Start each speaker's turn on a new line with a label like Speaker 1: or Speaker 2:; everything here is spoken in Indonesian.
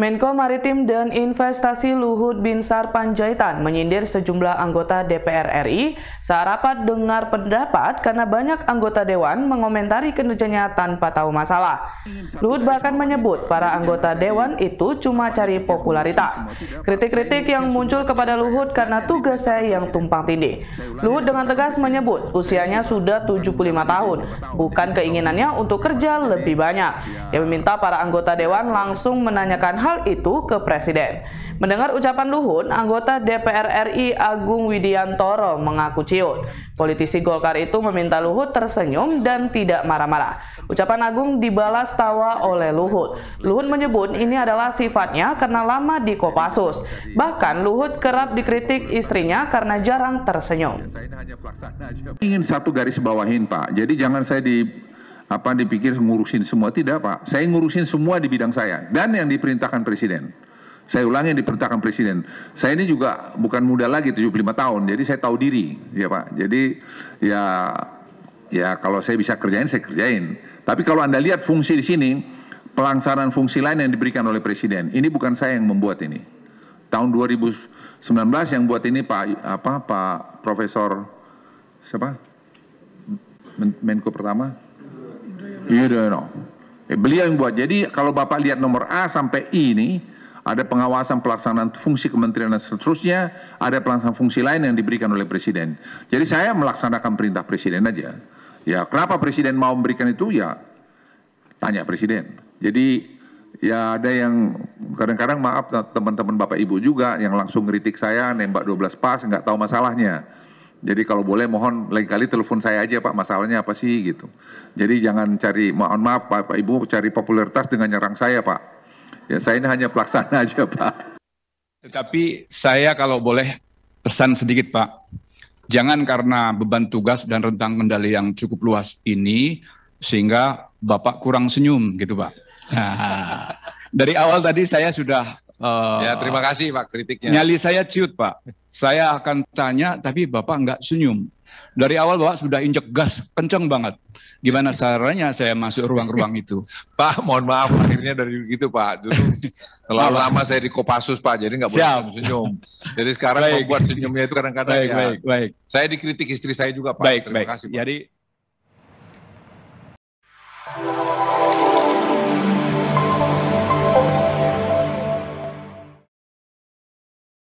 Speaker 1: Menko Maritim dan Investasi Luhut Binsar Panjaitan menyindir sejumlah anggota DPR RI saat rapat dengar pendapat karena banyak anggota dewan mengomentari kinerjanya tanpa tahu masalah. Luhut bahkan menyebut para anggota dewan itu cuma cari popularitas. Kritik-kritik yang muncul kepada Luhut karena tugasnya yang tumpang tindih. Luhut dengan tegas menyebut usianya sudah 75 tahun, bukan keinginannya untuk kerja lebih banyak. Ia meminta para anggota dewan langsung menanyakan hal hal itu ke Presiden. Mendengar ucapan Luhut, anggota DPR RI Agung Widiantoro mengaku ciut. Politisi Golkar itu meminta Luhut tersenyum dan tidak marah-marah. Ucapan Agung dibalas tawa oleh Luhut. Luhut menyebut ini adalah sifatnya karena lama di Kopassus. Bahkan Luhut kerap dikritik istrinya karena jarang tersenyum.
Speaker 2: Ingin satu garis bawahin Pak, jadi jangan saya di apa dipikir ngurusin semua tidak pak saya ngurusin semua di bidang saya dan yang diperintahkan presiden saya ulangi yang diperintahkan presiden saya ini juga bukan muda lagi 75 tahun jadi saya tahu diri ya pak jadi ya ya kalau saya bisa kerjain saya kerjain tapi kalau anda lihat fungsi di sini pelaksanaan fungsi lain yang diberikan oleh presiden ini bukan saya yang membuat ini tahun 2019 yang buat ini pak apa pak profesor siapa Menko pertama You iya, know. Eh, beliau yang buat. Jadi kalau Bapak lihat nomor A sampai I ini, ada pengawasan pelaksanaan fungsi kementerian dan seterusnya, ada pelaksanaan fungsi lain yang diberikan oleh presiden. Jadi saya melaksanakan perintah presiden aja. Ya, kenapa presiden mau memberikan itu? Ya, tanya presiden. Jadi ya ada yang kadang-kadang maaf teman-teman Bapak Ibu juga yang langsung kritik saya nembak 12 pas nggak tahu masalahnya. Jadi kalau boleh mohon lain kali telepon saya aja Pak, masalahnya apa sih gitu. Jadi jangan cari, mohon maaf Pak, Pak Ibu cari popularitas dengan nyerang saya Pak. Ya saya ini hanya
Speaker 3: pelaksana aja Pak. Tetapi saya kalau boleh pesan sedikit Pak. Jangan karena beban tugas dan rentang kendali yang cukup luas ini sehingga Bapak kurang senyum gitu Pak. Nah, dari awal tadi saya sudah Uh, ya terima kasih Pak kritiknya. Nyali saya ciut Pak. Saya akan tanya tapi Bapak nggak senyum. Dari awal Bapak sudah injek gas kenceng banget. Gimana sarannya saya masuk ruang-ruang itu? Pak, mohon maaf akhirnya dari gitu Pak. Dulu
Speaker 2: terlalu lama saya di Kopassus Pak, jadi nggak boleh Siap. senyum. Jadi sekarang baik. membuat senyumnya itu kadang-kadang baik, ya. Baik, baik. Saya dikritik istri saya juga Pak. Baik, Terima baik. kasih Pak. Jadi